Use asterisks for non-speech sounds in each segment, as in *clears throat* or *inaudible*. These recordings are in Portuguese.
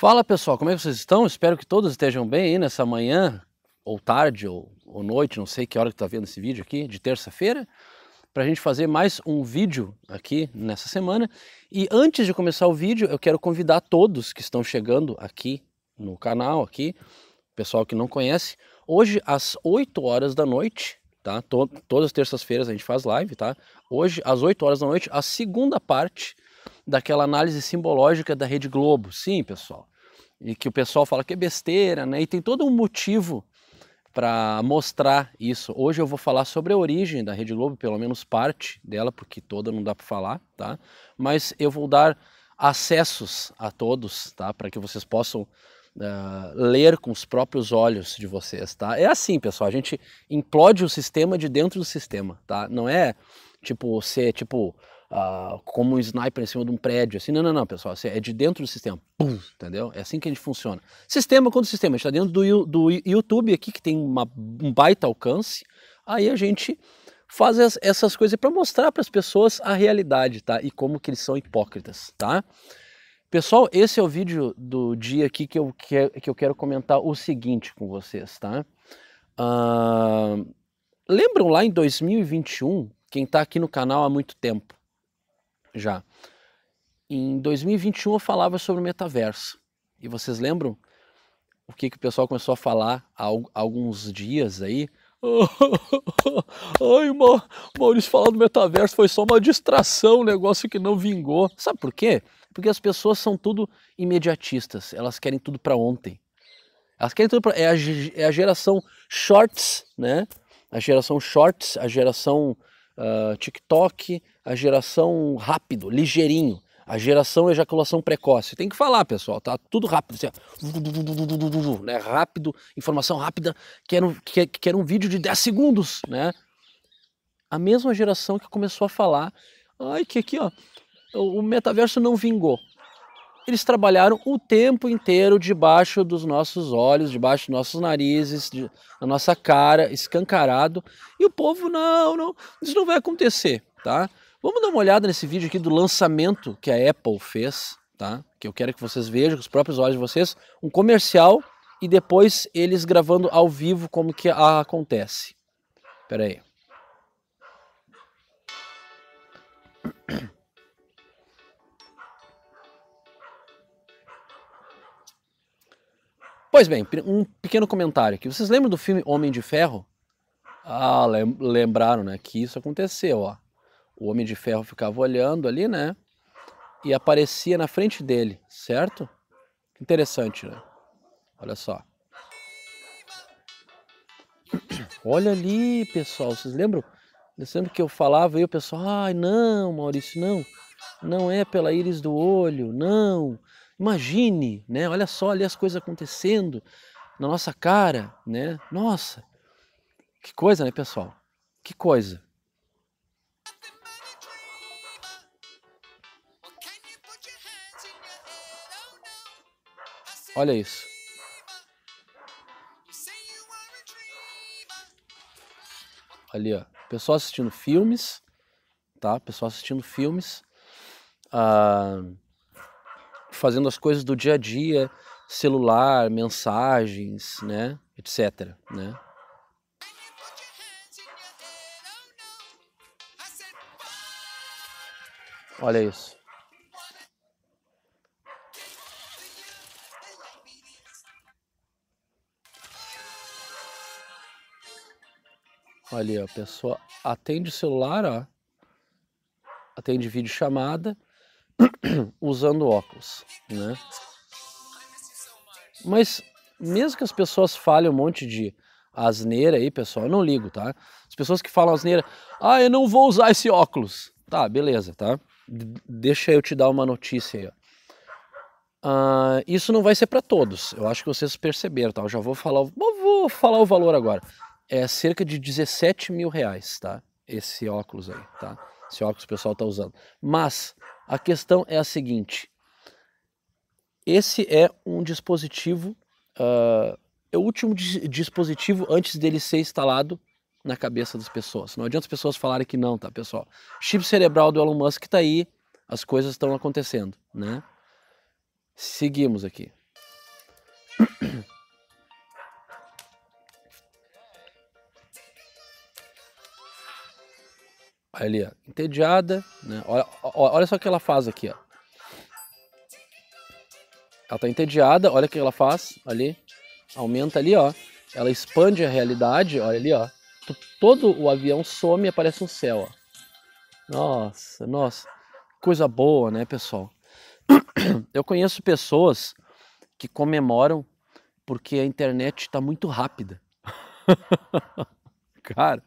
Fala pessoal, como é que vocês estão? Espero que todos estejam bem aí nessa manhã, ou tarde, ou, ou noite, não sei que hora que está vendo esse vídeo aqui, de terça-feira, para a gente fazer mais um vídeo aqui nessa semana. E antes de começar o vídeo, eu quero convidar todos que estão chegando aqui no canal, aqui, pessoal que não conhece, hoje às 8 horas da noite, tá? todas as terças-feiras a gente faz live, tá? Hoje às 8 horas da noite, a segunda parte daquela análise simbológica da Rede Globo. Sim, pessoal e que o pessoal fala que é besteira, né? E tem todo um motivo para mostrar isso. Hoje eu vou falar sobre a origem da Rede Globo, pelo menos parte dela, porque toda não dá para falar, tá? Mas eu vou dar acessos a todos, tá? Para que vocês possam uh, ler com os próprios olhos de vocês, tá? É assim, pessoal, a gente implode o sistema de dentro do sistema, tá? Não é tipo ser tipo uh, como um sniper em cima de um prédio. Assim, não, não, não, pessoal, assim, é de dentro do sistema. Pum, entendeu? É assim que a gente funciona. Sistema contra sistema. A gente está dentro do, do YouTube aqui, que tem uma, um baita alcance. Aí a gente faz as, essas coisas para mostrar para as pessoas a realidade, tá? E como que eles são hipócritas, tá? Pessoal, esse é o vídeo do dia aqui que eu, que, que eu quero comentar o seguinte com vocês, tá? Uh, lembram lá em 2021, quem está aqui no canal há muito tempo, já. Em 2021 eu falava sobre o metaverso. E vocês lembram o que, que o pessoal começou a falar há alguns dias aí? *laughs* Ai, Ma Maurício falar do metaverso foi só uma distração, um negócio que não vingou. Sabe por quê? Porque as pessoas são tudo imediatistas, elas querem tudo para ontem. Elas querem tudo pra... é, a, é a geração shorts, né? A geração shorts, a geração uh, TikTok, a geração rápido, ligeirinho, a geração ejaculação precoce. Tem que falar, pessoal, tá tudo rápido, assim, ó, né? rápido, informação rápida, quer um, quer, um vídeo de 10 segundos, né? A mesma geração que começou a falar, ai, que aqui, ó, o metaverso não vingou eles trabalharam o tempo inteiro debaixo dos nossos olhos, debaixo dos nossos narizes, de, na nossa cara, escancarado. E o povo, não, não, isso não vai acontecer, tá? Vamos dar uma olhada nesse vídeo aqui do lançamento que a Apple fez, tá? Que eu quero que vocês vejam com os próprios olhos de vocês, um comercial e depois eles gravando ao vivo como que acontece. Pera aí. Pois bem, um pequeno comentário aqui. Vocês lembram do filme Homem de Ferro? Ah, lembraram, né? Que isso aconteceu, ó o Homem de Ferro ficava olhando ali, né? E aparecia na frente dele, certo? Interessante, né? Olha só. *clears throat* Olha ali, pessoal, vocês lembram? Vocês lembram que eu falava aí, o pessoal, ai, ah, não, Maurício, não. Não é pela íris do olho, não. Imagine, né? Olha só ali as coisas acontecendo na nossa cara, né? Nossa, que coisa, né, pessoal? Que coisa. Olha isso. Ali, ó. Pessoal assistindo filmes, tá? Pessoal assistindo filmes, ah, fazendo as coisas do dia a dia, celular, mensagens, né? Etc, né? Olha isso. Olha, a pessoa atende o celular, ó, atende vídeo chamada *clears throat* usando óculos, né? Mas mesmo que as pessoas falem um monte de asneira aí, pessoal, eu não ligo, tá? As pessoas que falam asneira, ah, eu não vou usar esse óculos. Tá, beleza, tá? Deixa eu te dar uma notícia aí, ó. Ah, isso não vai ser para todos. Eu acho que vocês perceberam, tá? Eu já vou falar, vou falar o valor agora é cerca de 17 mil reais, tá? Esse óculos aí, tá? Esse óculos o pessoal tá usando. Mas a questão é a seguinte: esse é um dispositivo, uh, é o último di dispositivo antes dele ser instalado na cabeça das pessoas. Não adianta as pessoas falarem que não, tá, pessoal? Chip cerebral do Elon Musk tá aí, as coisas estão acontecendo, né? Seguimos aqui. *clears throat* Ali, ó, entediada, né? Olha, olha só o que ela faz aqui, ó. Ela tá entediada, olha o que ela faz ali. Aumenta ali, ó. Ela expande a realidade, olha ali, ó. Todo o avião some e aparece um céu, ó. Nossa, nossa. Coisa boa, né, pessoal? *clears throat* Eu conheço pessoas que comemoram porque a internet está muito rápida. *laughs* Cara,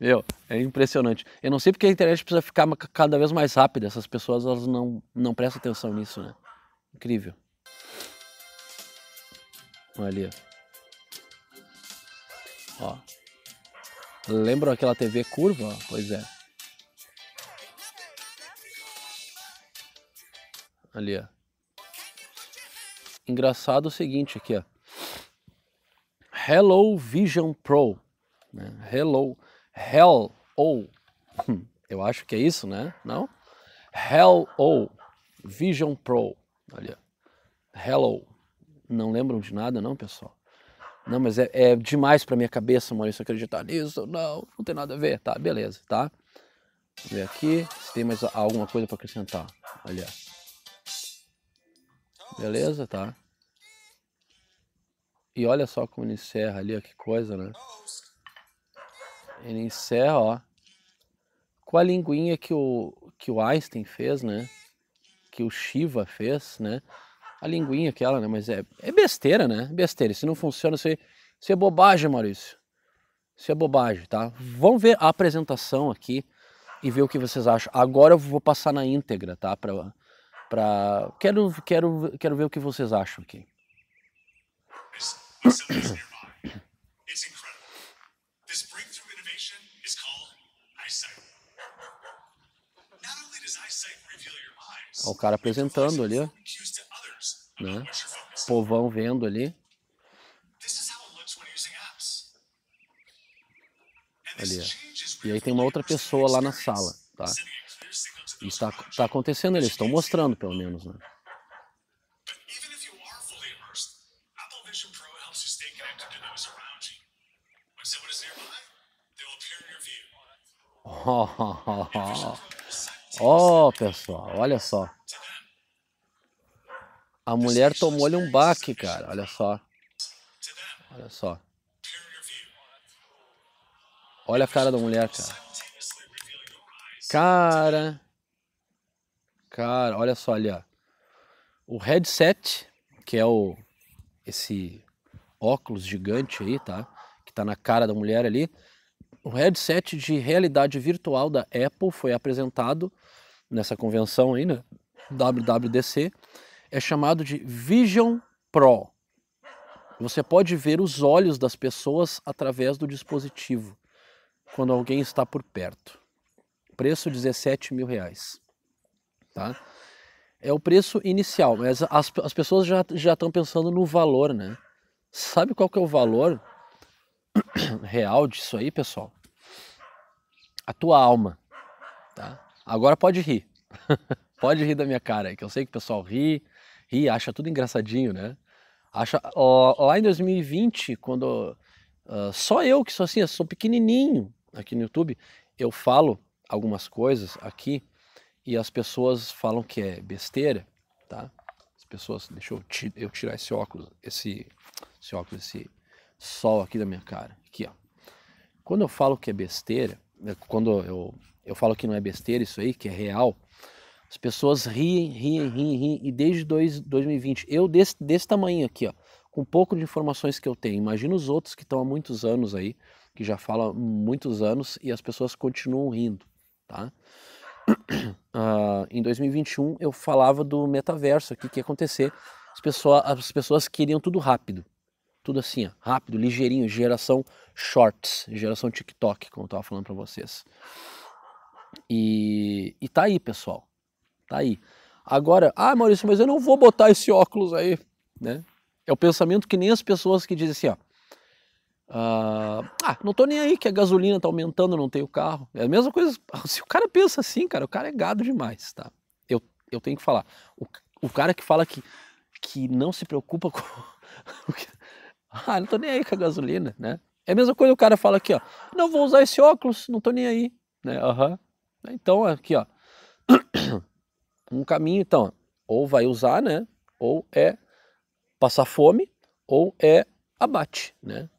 meu, é impressionante. Eu não sei porque a internet precisa ficar cada vez mais rápida. Essas pessoas elas não, não prestam atenção nisso, né? Incrível. Olha ali, ó. Lembram aquela TV curva? Pois é. Ali, ó. Engraçado o seguinte aqui, ó. Hello Vision Pro. Né? Hello. Hell ou, hum. eu acho que é isso, né? Não? Hell ou Vision Pro. Olha, Hello. Não lembram de nada, não, pessoal? Não, mas é, é demais para minha cabeça, Maurício, acreditar nisso. Não, não tem nada a ver. Tá, beleza, tá? Vamos ver aqui se tem mais alguma coisa para acrescentar. Olha. Beleza, tá? E olha só como ele encerra ali, que coisa, né? Ele encerra, ó, com a linguinha que o, que o Einstein fez, né? Que o Shiva fez, né? A linguinha aquela, né? Mas é, é besteira, né? Besteira. Se não funciona, isso, aí, isso é bobagem, Maurício. Isso é bobagem, tá? Vamos ver a apresentação aqui e ver o que vocês acham. Agora eu vou passar na íntegra, tá? Pra, pra... Quero, quero, quero ver o que vocês acham aqui. It's incredible. This brings o cara apresentando ali, ó. Né? Povão vendo ali. Ali, ó. E aí tem uma outra pessoa lá na sala, tá? E está tá, tá acontecendo, eles estão mostrando, pelo menos, né? Ó, oh, pessoal, olha só. A mulher tomou-lhe um baque, cara. Olha só. Olha só. Olha a cara da mulher, cara. Cara. Cara, olha só ali, ó. O headset, que é o esse óculos gigante aí, tá? Que tá na cara da mulher ali o headset de realidade virtual da Apple foi apresentado nessa convenção aí, né? WWDC. É chamado de Vision Pro. Você pode ver os olhos das pessoas através do dispositivo quando alguém está por perto. Preço 17 mil reais. Tá? É o preço inicial, mas as, as pessoas já, já estão pensando no valor, né? Sabe qual que é o valor *clears throat* real disso aí, pessoal, a tua alma, tá? Agora pode rir. *laughs* pode rir da minha cara, que eu sei que o pessoal ri, ri, acha tudo engraçadinho, né? Acha, ó, lá em 2020, quando uh, só eu que sou assim, eu sou pequenininho aqui no YouTube, eu falo algumas coisas aqui e as pessoas falam que é besteira, tá? As pessoas, deixa eu, eu tirar esse óculos, esse, esse óculos, esse sol aqui da minha cara. Aqui, ó. Quando eu falo que é besteira, né, quando eu, eu falo que não é besteira isso aí, que é real, as pessoas riem, riem, riem, riem. E desde dois, 2020, eu desse, desse tamanho aqui, ó, com pouco de informações que eu tenho, imagina os outros que estão há muitos anos aí, que já falam muitos anos e as pessoas continuam rindo, tá? Uh, *clears throat* em 2021 eu falava do metaverso o que ia acontecer as pessoas as pessoas queriam tudo rápido tudo assim, ó, rápido, ligeirinho, geração shorts, geração TikTok, como eu tava falando para vocês. E, e tá aí, pessoal. Tá aí. Agora, ah, Maurício, mas eu não vou botar esse óculos aí, né? É o pensamento que nem as pessoas que dizem assim, ó. ah, ah não tô nem aí que a gasolina tá aumentando, não tenho carro. É a mesma coisa. *laughs* Se o cara pensa assim, cara, o cara é gado demais, tá? Eu, eu tenho que falar. O, o cara que fala que, que não se preocupa *laughs* com. *laughs* Ah, não tô nem aí com a gasolina, né? É a mesma coisa o cara fala aqui, ó. Não vou usar esse óculos, não tô nem aí, né? Uhum. Então, aqui, ó. *clears throat* Um caminho, então, ou vai usar, né? Ou é passar fome, ou é abate, né?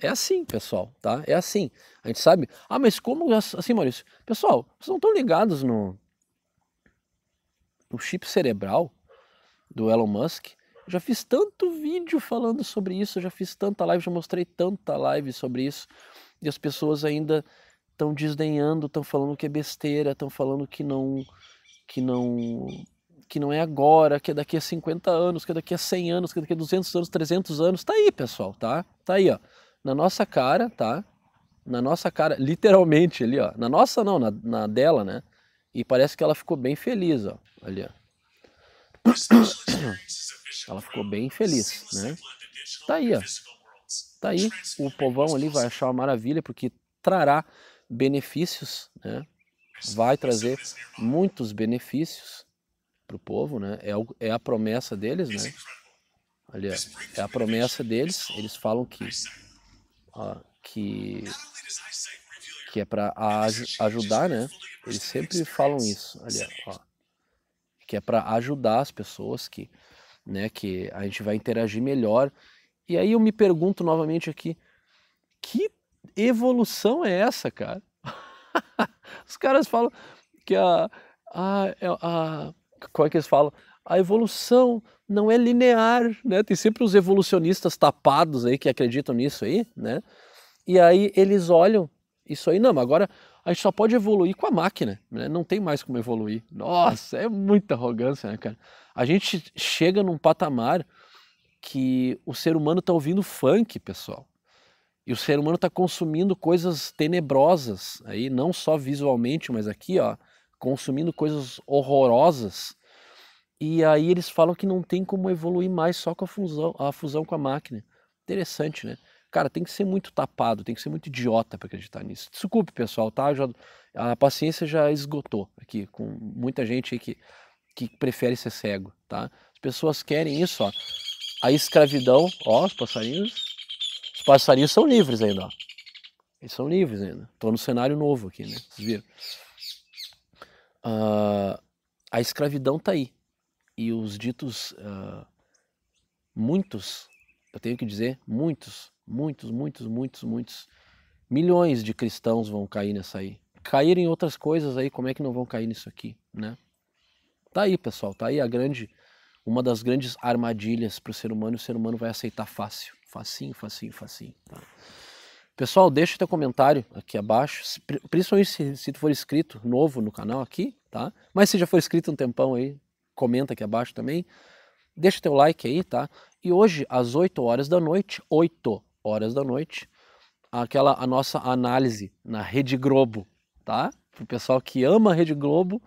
É assim, pessoal, tá? É assim. A gente sabe. Ah, mas como assim, Maurício? Pessoal, vocês não estão ligados no, no chip cerebral do Elon Musk? Já fiz tanto vídeo falando sobre isso, já fiz tanta live, já mostrei tanta live sobre isso. E as pessoas ainda estão desdenhando, estão falando que é besteira, estão falando que não que não que não é agora, que é daqui a 50 anos, que é daqui a 100 anos, que é daqui a 200 anos, 300 anos. Tá aí, pessoal, tá? Tá aí, ó. Na nossa cara, tá? Na nossa cara, *laughs* literalmente ali, ó. Na nossa não, na, na dela, né? E parece que ela ficou bem feliz, ó. Ali, ó. *coughs* Ela ficou bem feliz, né? Tá aí, ó. Tá aí. O povão ali vai achar uma maravilha porque trará benefícios, né? Vai trazer muitos benefícios para o povo, né? É, o, é a promessa deles, né? Olha, é a promessa deles. Eles falam que ó, que que é para ajudar, né? Eles sempre falam isso, olha, ó, que é para ajudar as pessoas que né? Que a gente vai interagir melhor. E aí eu me pergunto novamente aqui, que evolução é essa, cara? *laughs* Os caras falam que a, a, é, a, é que eles falam? A evolução não é linear, né? Tem sempre os evolucionistas tapados aí que acreditam nisso aí, né? E aí eles olham isso aí, não, mas agora a gente só pode evoluir com a máquina, né? Não tem mais como evoluir. Nossa, é muita arrogância, né, cara? A gente chega num patamar que o ser humano está ouvindo funk, pessoal. E o ser humano está consumindo coisas tenebrosas aí, não só visualmente, mas aqui, ó, consumindo coisas horrorosas. E aí eles falam que não tem como evoluir mais só com a fusão, a fusão com a máquina. Interessante, né? Cara, tem que ser muito tapado, tem que ser muito idiota para acreditar nisso. Desculpe, pessoal, tá? Já, a paciência já esgotou aqui, com muita gente aí que, que prefere ser cego, tá? As pessoas querem isso, ó. A escravidão, ó, os passarinhos. Os passarinhos são livres ainda, ó. Eles são livres ainda. Estou no cenário novo aqui, né? Vocês viram? Uh, a escravidão tá aí. E os ditos, uh, muitos, eu tenho que dizer, muitos Muitos, muitos, muitos, muitos. Milhões de cristãos vão cair nessa aí. Cair em outras coisas aí, como é que não vão cair nisso aqui, né? Tá aí, pessoal, tá aí a grande, uma das grandes armadilhas para o ser humano. O ser humano vai aceitar fácil, facinho, facinho, facinho. Tá? Pessoal, deixa teu comentário aqui abaixo, principalmente se, se tu for inscrito novo no canal aqui, tá? Mas se já for inscrito um tempão aí, comenta aqui abaixo também. Deixa teu like aí, tá? E hoje, às 8 horas da noite, 8 horas da noite, aquela a nossa análise na Rede Globo, tá? Para o pessoal que ama a Rede Globo,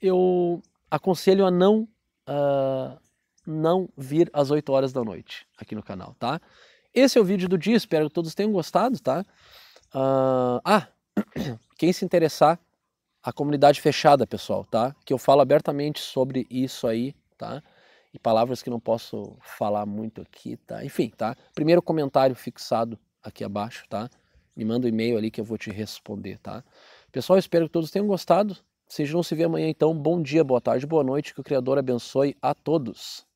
eu aconselho a não uh, não vir às 8 horas da noite aqui no canal, tá? Esse é o vídeo do dia, espero que todos tenham gostado, tá? Uh, ah, ah *clears throat* quem se interessar, a comunidade fechada, pessoal, tá? Que eu falo abertamente sobre isso aí, tá? e palavras que não posso falar muito aqui, tá? Enfim, tá? Primeiro comentário fixado aqui abaixo, tá? Me manda um e-mail ali que eu vou te responder, tá? Pessoal, espero que todos tenham gostado. Se a gente não se vê amanhã, então, bom dia, boa tarde, boa noite, que o Criador abençoe a todos.